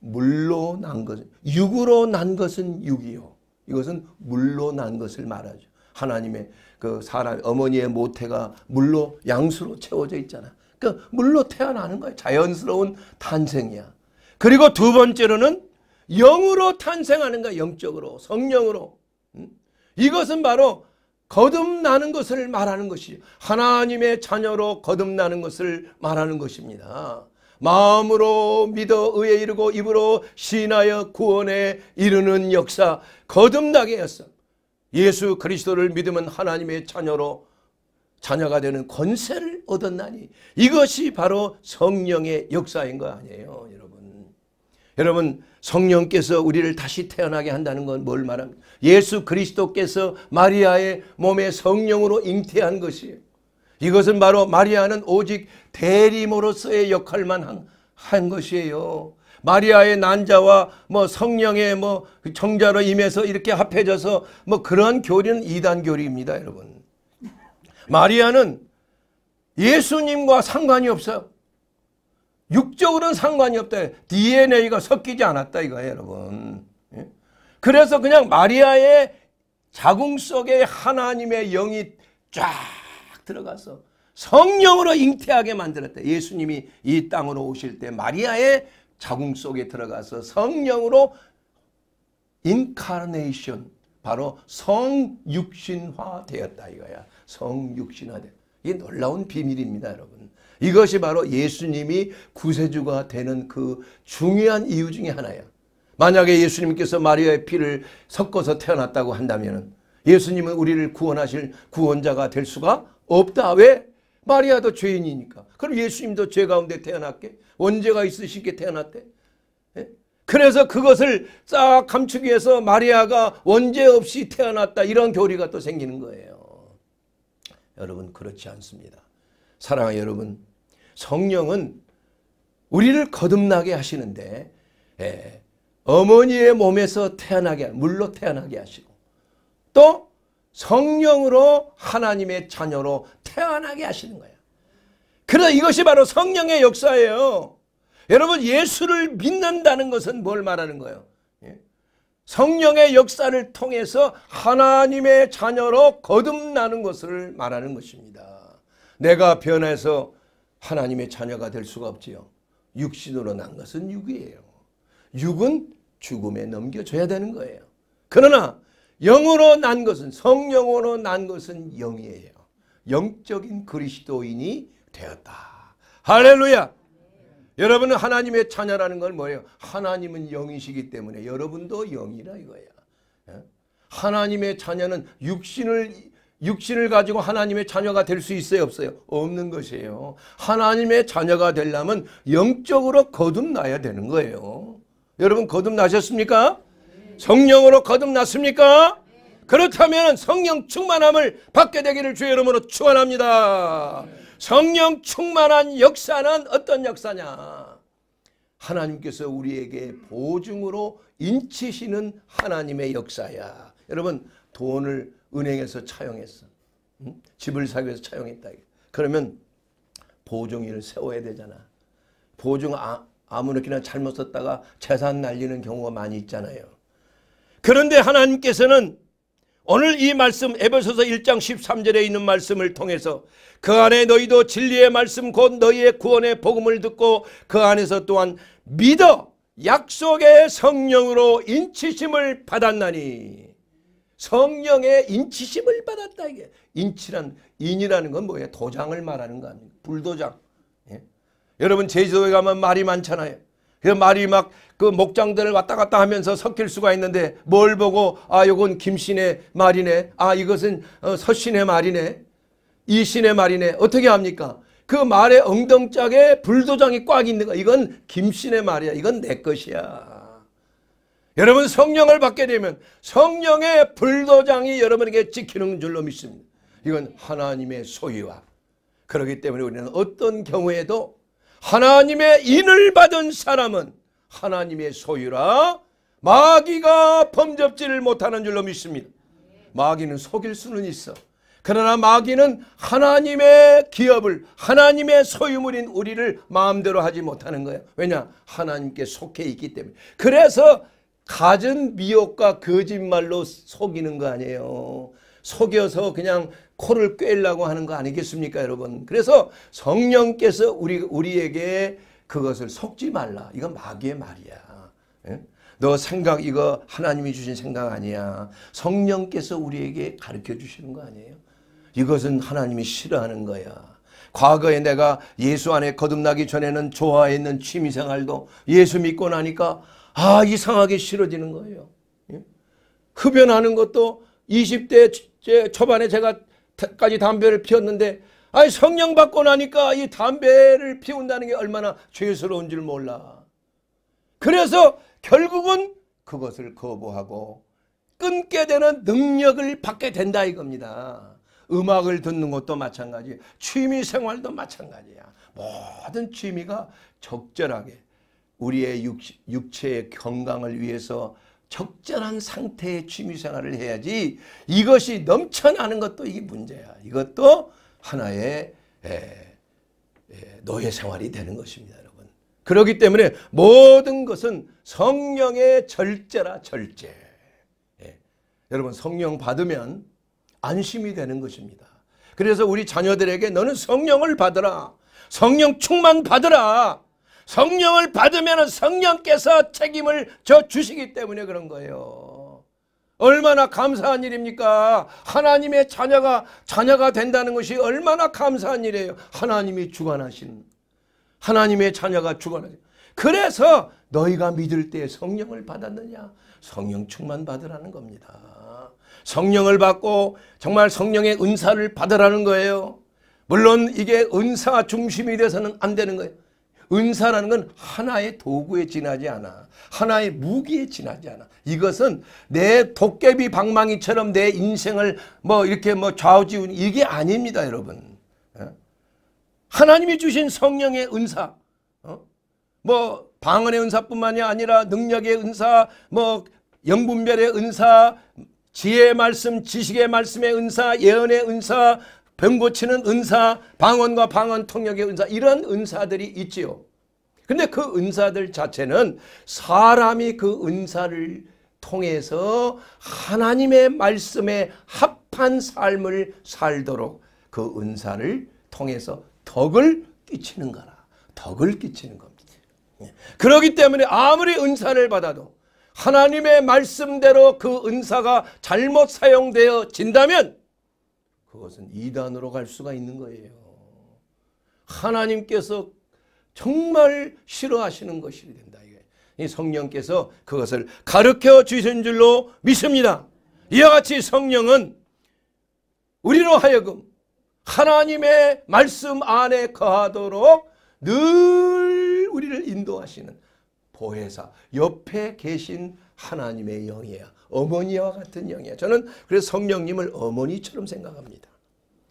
물로 난 것은 육으로 난 것은 육이요. 이것은 물로 난 것을 말하죠. 하나님의 그 사람 어머니의 모태가 물로 양수로 채워져 있잖아. 그러니까 물로 태어나는 거야. 자연스러운 탄생이야. 그리고 두 번째로는 영으로 탄생하는 거야. 영적으로 성령으로. 음? 이것은 바로 거듭나는 것을 말하는 것이 하나님의 자녀로 거듭나는 것을 말하는 것입니다. 마음으로 믿어 의에 이르고 입으로 신하여 구원에 이르는 역사 거듭나게 하사 예수 그리스도를 믿으면 하나님의 자녀로 자녀가 되는 권세를 얻었나니 이것이 바로 성령의 역사인 거 아니에요 여러분 여러분 성령께서 우리를 다시 태어나게 한다는 건 뭘 말합니까 예수 그리스도께서 마리아의 몸에 성령으로 잉태한 것이에요 이것은 바로 마리아는 오직 대림으로서의 역할만 한, 한 것이에요. 마리아의 난자와 뭐 성령의 뭐 그 정자로 임해서 이렇게 합해져서 뭐 그런 교리는 이단 교리입니다, 여러분. 마리아는 예수님과 상관이 없어 육적으로는 상관이 없다. DNA가 섞이지 않았다 이거예요, 여러분. 예? 그래서 그냥 마리아의 자궁 속에 하나님의 영이 쫙 들어가서 성령으로 잉태하게 만들었다. 예수님이 이 땅으로 오실 때 마리아의 자궁 속에 들어가서 성령으로 인카네이션 바로 성육신화 되었다 이거야. 성육신화 되었다. 놀라운 비밀입니다 여러분. 이것이 바로 예수님이 구세주가 되는 그 중요한 이유 중에 하나야. 만약에 예수님께서 마리아의 피를 섞어서 태어났다고 한다면 예수님은 우리를 구원하실 구원자가 될 수가 없다. 왜? 마리아도 죄인이니까. 그럼 예수님도 죄 가운데 태어났게? 원죄가 있으시게 태어났대? 예? 그래서 그것을 싹 감추기 위해서 마리아가 원죄 없이 태어났다. 이런 교리가 또 생기는 거예요. 여러분 그렇지 않습니다. 사랑하 여러분 성령은 우리를 거듭나게 하시는데 예, 어머니의 몸에서 태어나게 물로 태어나게 하시고 또 성령으로 하나님의 자녀로 태어나게 하시는 거예요. 그래서 이것이 바로 성령의 역사예요. 여러분 예수를 믿는다는 것은 뭘 말하는 거예요? 예? 성령의 역사를 통해서 하나님의 자녀로 거듭나는 것을 말하는 것입니다. 내가 변해서 하나님의 자녀가 될 수가 없지요. 육신으로 난 것은 육이에요. 육은 죽음에 넘겨줘야 되는 거예요. 그러나 영으로 난 것은 성령으로 난 것은 영이에요. 영적인 그리스도인이 되었다. 할렐루야. 여러분은 하나님의 자녀라는 건 뭐예요? 하나님은 영이시기 때문에 여러분도 영이라 이거야. 예? 하나님의 자녀는 육신을 육신을 가지고 하나님의 자녀가 될 수 있어요 없어요? 없는 것이에요. 하나님의 자녀가 되려면 영적으로 거듭나야 되는 거예요. 여러분 거듭나셨습니까? 성령으로 거듭났습니까? 그렇다면 성령 충만함을 받게 되기를 주의 이름으로 축원합니다. 성령 충만한 역사는 어떤 역사냐? 하나님께서 우리에게 보증으로 인치시는 하나님의 역사야. 여러분 돈을 은행에서 차용했어. 응? 집을 사기 위해서 차용했다. 그러면 보증인을 세워야 되잖아. 보증 아, 아무렇게나 잘못 썼다가 재산 날리는 경우가 많이 있잖아요. 그런데 하나님께서는 오늘 이 말씀 에베소서 1장 13절에 있는 말씀을 통해서 그 안에 너희도 진리의 말씀 곧 너희의 구원의 복음을 듣고 그 안에서 또한 믿어 약속의 성령으로 인치심을 받았나니 성령의 인치심을 받았다 이게 인치란 인이라는 건 뭐예요? 도장을 말하는 거 아닙니까? 불도장 예? 여러분 제주도에 가면 말이 많잖아요 그 말이 막그 목장들을 왔다 갔다 하면서 섞일 수가 있는데 뭘 보고 아 요건 김신의 말이네 아 이것은 어, 서신의 말이네 이신의 말이네 어떻게 합니까? 그 말의 엉덩짝에 불도장이 꽉 있는 거 이건 김신의 말이야 이건 내 것이야 여러분 성령을 받게 되면 성령의 불도장이 여러분에게 지키는 줄로 믿습니다 이건 하나님의 소유와 그러기 때문에 우리는 어떤 경우에도 하나님의 인을 받은 사람은 하나님의 소유라 마귀가 범접지를 못하는 줄로 믿습니다. 마귀는 속일 수는 있어. 그러나 마귀는 하나님의 기업을 하나님의 소유물인 우리를 마음대로 하지 못하는 거야. 왜냐? 하나님께 속해 있기 때문에. 그래서 가진 미혹과 거짓말로 속이는 거 아니에요. 속여서 그냥 코를 꿰려고 하는 거 아니겠습니까, 여러분? 그래서 성령께서 우리 우리에게 그것을 속지 말라. 이건 마귀의 말이야. 예? 너 생각 이거 하나님이 주신 생각 아니야. 성령께서 우리에게 가르쳐 주시는 거 아니에요. 이것은 하나님이 싫어하는 거야. 과거에 내가 예수 안에 거듭나기 전에는 좋아했는 취미생활도 예수 믿고 나니까 아 이상하게 싫어지는 거예요. 예? 흡연하는 것도 20대 초반에 제가 까지 담배를 피웠는데 아니 성령 받고 나니까 이 담배를 피운다는 게 얼마나 죄스러운 줄 몰라. 그래서 결국은 그것을 거부하고 끊게 되는 능력을 받게 된다 이겁니다. 음악을 듣는 것도 마찬가지, 취미 생활도 마찬가지야. 모든 취미가 적절하게 우리의 육체의 건강을 위해서 적절한 상태의 취미 생활을 해야지 이것이 넘쳐나는 것도 이게 문제야. 이것도 하나의 에, 에, 노예 생활이 되는 것입니다. 여러분. 그렇기 때문에 모든 것은 성령의 절제라 절제. 예. 여러분 성령 받으면 안심이 되는 것입니다. 그래서 우리 자녀들에게 너는 성령을 받으라. 성령 충만 받으라. 성령을 받으면 성령께서 책임을 져 주시기 때문에 그런 거예요. 얼마나 감사한 일입니까? 하나님의 자녀가 자녀가 된다는 것이 얼마나 감사한 일이에요. 하나님이 주관하신 하나님의 자녀가 주관하신 그래서 너희가 믿을 때 성령을 받았느냐? 성령 충만 받으라는 겁니다. 성령을 받고 정말 성령의 은사를 받으라는 거예요. 물론 이게 은사 중심이 돼서는 안 되는 거예요. 은사라는 건 하나의 도구에 지나지 않아. 하나의 무기에 지나지 않아. 이것은 내 도깨비 방망이처럼 내 인생을 뭐 이렇게 뭐 좌우지운 이게 아닙니다, 여러분. 예? 하나님이 주신 성령의 은사, 어? 뭐 방언의 은사뿐만이 아니라 능력의 은사, 뭐 영분별의 은사, 지혜의 말씀, 지식의 말씀의 은사, 예언의 은사, 병 고치는 은사, 방언과 방언 통역의 은사 이런 은사들이 있지요. 근데 그 은사들 자체는 사람이 그 은사를 통해서 하나님의 말씀에 합한 삶을 살도록 그 은사를 통해서 덕을 끼치는 거라. 덕을 끼치는 겁니다. 예. 그러기 때문에 아무리 은사를 받아도 하나님의 말씀대로 그 은사가 잘못 사용되어 진다면 그것은 이단으로 갈 수가 있는 거예요. 하나님께서 정말 싫어하시는 것이 된다. 이 성령께서 그것을 가르쳐 주신 줄로 믿습니다. 이와 같이 성령은 우리로 하여금 하나님의 말씀 안에 거하도록 늘 우리를 인도하시는 보혜사 옆에 계신 하나님의 영이야. 어머니와 같은 영이야. 저는 그래서 성령님을 어머니처럼 생각합니다.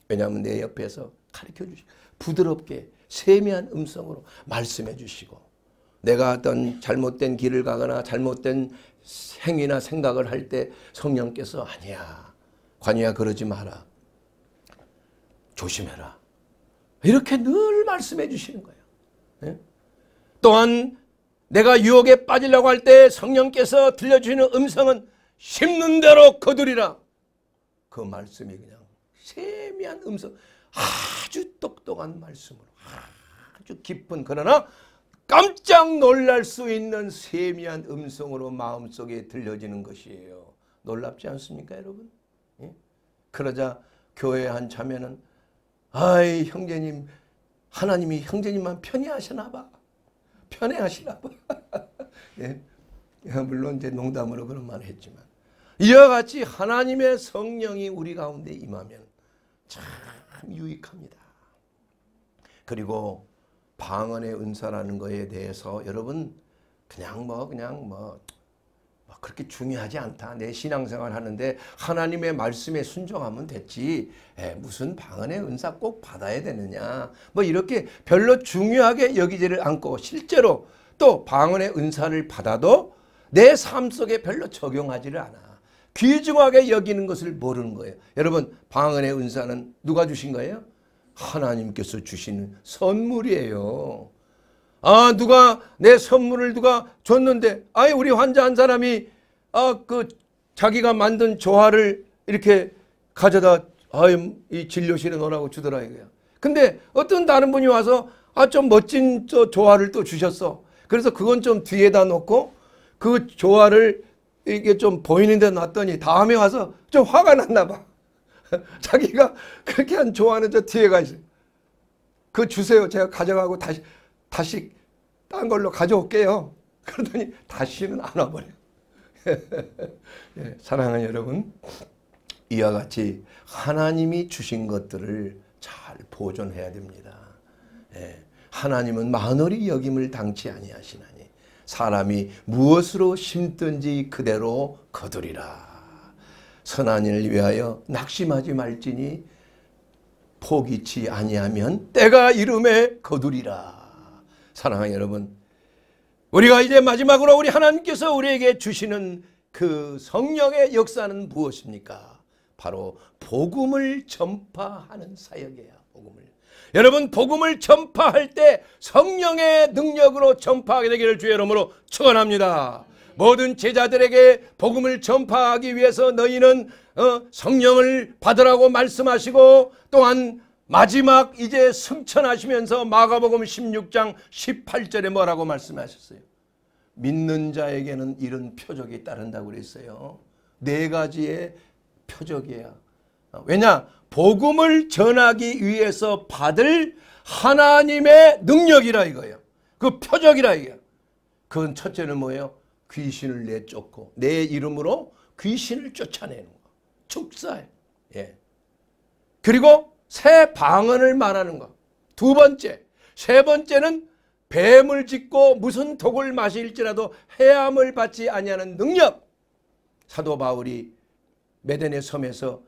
왜냐하면 내 옆에서 가르쳐 주시고 부드럽게 세미한 음성으로 말씀해 주시고 내가 어떤 잘못된 길을 가거나 잘못된 행위나 생각을 할 때 성령께서 아니야. 관이야 그러지 마라. 조심해라. 이렇게 늘 말씀해 주시는 거예요. 네? 또한 내가 유혹에 빠지려고 할 때 성령께서 들려주시는 음성은 심는 대로 거두리라. 그 말씀이 그냥 세미한 음성 아주 똑똑한 말씀으로 아주 깊은 그러나 깜짝 놀랄 수 있는 세미한 음성으로 마음속에 들려지는 것이에요. 놀랍지 않습니까 여러분? 예? 그러자 교회 한 자매는 아이 형제님 하나님이 형제님만 편애하시나 봐. 편애하시나 봐. [LAUGHS] 예? 예? 물론 이제 농담으로 그런 말을 했지만 이와 같이 하나님의 성령이 우리 가운데 임하면 참 유익합니다. 그리고 방언의 은사라는 거에 대해서 여러분 그냥 뭐 그냥 뭐, 뭐 그렇게 중요하지 않다. 내 신앙생활 하는데 하나님의 말씀에 순종하면 됐지. 에, 예, 무슨 방언의 은사 꼭 받아야 되느냐. 뭐 이렇게 별로 중요하게 여기지를 않고 실제로 또 방언의 은사를 받아도 내 삶 속에 별로 적용하지를 않아. 귀중하게 여기는 것을 모르는 거예요. 여러분 방언의 은사는 누가 주신 거예요? 하나님께서 주신 선물이에요. 아, 누가 내 선물을 누가 줬는데, 아이, 우리 환자 한 사람이, 아, 그, 자기가 만든 조화를 이렇게 가져다, 아이, 이 진료실에 넣으라고 주더라, 이거야. 근데 어떤 다른 분이 와서, 아, 좀 멋진 저 조화를 또 주셨어. 그래서 그건 좀 뒤에다 놓고, 그 조화를 이게 좀 보이는 데 놨더니 다음에 와서 좀 화가 났나 봐. [LAUGHS] 자기가 그렇게 한 좋아하는 저 뒤에 가지. 그 주세요. 제가 가져가고 다시 다시 딴 걸로 가져올게요. [LAUGHS] 그러더니 다시는 안 와버려. [LAUGHS] 예, 사랑하는 여러분, 이와 같이 하나님이 주신 것들을 잘 보존해야 됩니다. 예, 하나님은 마늘이 여김을 당치 아니하시나니 사람이 무엇으로 심든지 그대로 거두리라. 선한 일을 위하여 낙심하지 말지니 포기치 아니하면 때가 이름에 거두리라. 사랑하는 여러분 우리가 이제 마지막으로 우리 하나님께서 우리에게 주시는 그 성령의 역사는 무엇입니까? 바로 복음을 전파하는 사역이에요. 복음을. 여러분 복음을 전파할 때 성령의 능력으로 전파하게 되기를 주의 이름으로 축원합니다. 모든 제자들에게 복음을 전파하기 위해서 너희는 어, 성령을 받으라고 말씀하시고 또한 마지막 이제 승천하시면서 마가복음 16장 18절에 뭐라고 말씀하셨어요? 믿는 자에게는 이런 표적이 따른다고 그랬어요. 네 가지의 표적이야. 왜냐? 복음을 전하기 위해서 받을 하나님의 능력이라 이거예요. 그 표적이라 이거예요. 그건 첫째는 뭐예요? 귀신을 내쫓고 내 이름으로 귀신을 쫓아내는 거. 축사예 예. 그리고 새 방언을 말하는 거. 두 번째. 세 번째는 뱀을 짓고 무슨 독을 마실지라도 해함을 받지 아니하는 능력. 사도 바울이 메데의 섬에서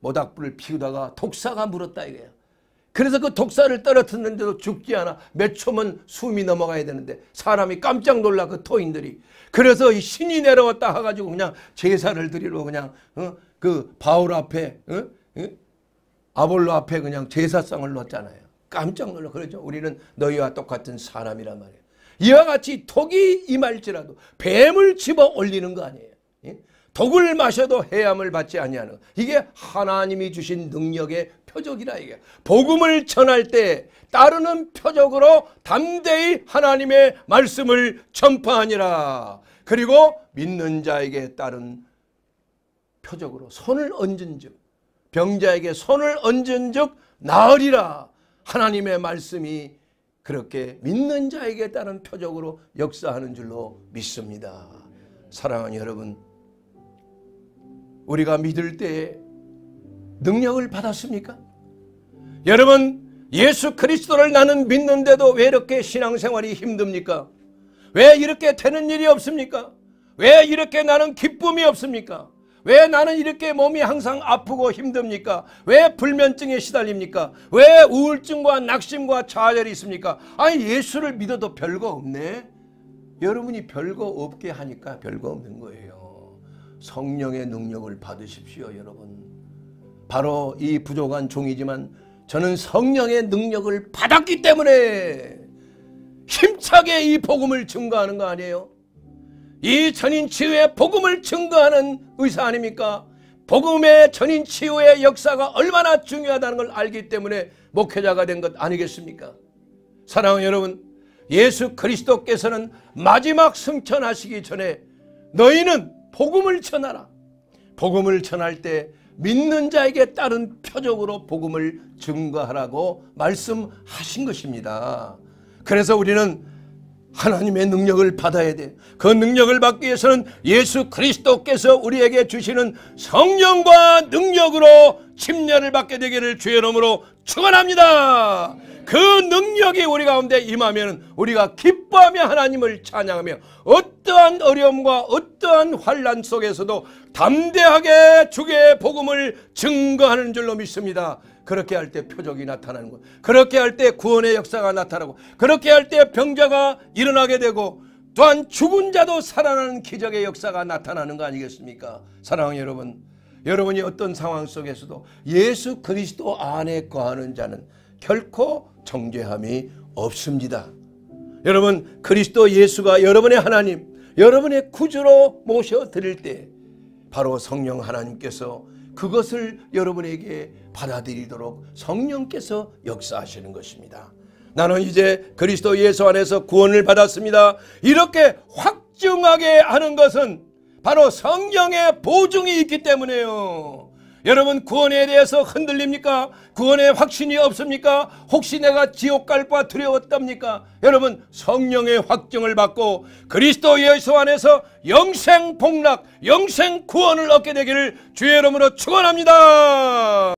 모닥불을 피우다가 독사가 물었다 이거예요. 그래서 그 독사를 떨어뜨렸는데도 죽지 않아 몇 초면 숨이 넘어가야 되는데 사람이 깜짝 놀라 그 토인들이 그래서 이 신이 내려왔다 해가지고 그냥 제사를 드리러 그냥 어? 그 바울 앞에 어? 어? 아볼로 앞에 그냥 제사상을 놓잖아요 깜짝 놀라 그러죠 우리는 너희와 똑같은 사람이란 말이에요 이와 같이 톡이 임할지라도 뱀을 집어 올리는 거 아니에요 예? 독을 마셔도 해함을 받지 아니하는 이게 하나님이 주신 능력의 표적이라 이게 복음을 전할 때 따르는 표적으로 담대히 하나님의 말씀을 전파하니라 그리고 믿는 자에게 따른 표적으로 손을 얹은 즉 병자에게 손을 얹은 즉 나으리라 하나님의 말씀이 그렇게 믿는 자에게 따른 표적으로 역사하는 줄로 믿습니다 사랑하는 여러분 우리가 믿을 때에 능력을 받았습니까? 여러분 예수 그리스도를 나는 믿는데도 왜 이렇게 신앙생활이 힘듭니까? 왜 이렇게 되는 일이 없습니까? 왜 이렇게 나는 기쁨이 없습니까? 왜 나는 이렇게 몸이 항상 아프고 힘듭니까? 왜 불면증에 시달립니까? 왜 우울증과 낙심과 좌절이 있습니까? 아니 예수를 믿어도 별거 없네. 여러분이 별거 없게 하니까 별거 없는 거예요. 성령의 능력을 받으십시오, 여러분. 바로 이 부족한 종이지만 저는 성령의 능력을 받았기 때문에 힘차게 이 복음을 증거하는 거 아니에요? 이 전인 치유의 복음을 증거하는 의사 아닙니까? 복음의 전인 치유의 역사가 얼마나 중요하다는 걸 알기 때문에 목회자가 된 것 아니겠습니까? 사랑하는 여러분, 예수 그리스도께서는 마지막 승천하시기 전에 너희는 복음을 전하라. 복음을 전할 때 믿는 자에게 따른 표적으로 복음을 증거하라고 말씀하신 것입니다. 그래서 우리는 하나님의 능력을 받아야 돼. 그 능력을 받기 위해서는 예수 그리스도께서 우리에게 주시는 성령과 능력으로 침례를 받게 되기를 주의 이으로 축원합니다그 능력이 우리 가운데 임하면 우리가 기뻐하며 하나님을 찬양하며 어떠한 어려움과 어떠한 환란 속에서도 담대하게 주의 복음을 증거하는 줄로 믿습니다. 그렇게 할 때 표적이 나타나는 것. 그렇게 할 때 구원의 역사가 나타나고 그렇게 할 때 병자가 일어나게 되고 또한 죽은 자도 살아나는 기적의 역사가 나타나는 거 아니겠습니까? 사랑하는 여러분 여러분이 어떤 상황 속에서도 예수 그리스도 안에 거하는 자는 결코 정죄함이 없습니다. 여러분 그리스도 예수가 여러분의 하나님 여러분의 구주로 모셔드릴 때 바로 성령 하나님께서 그것을 여러분에게 받아들이도록 성령께서 역사하시는 것입니다. 나는 이제 그리스도 예수 안에서 구원을 받았습니다. 이렇게 확증하게 하는 것은 바로 성령의 보증이 있기 때문에요. 여러분 구원에 대해서 흔들립니까? 구원의 확신이 없습니까? 혹시 내가 지옥 갈 바 두려웠답니까? 여러분 성령의 확증을 받고 그리스도 예수 안에서 영생 복락, 영생 구원을 얻게 되기를 주의 이름으로 축원합니다.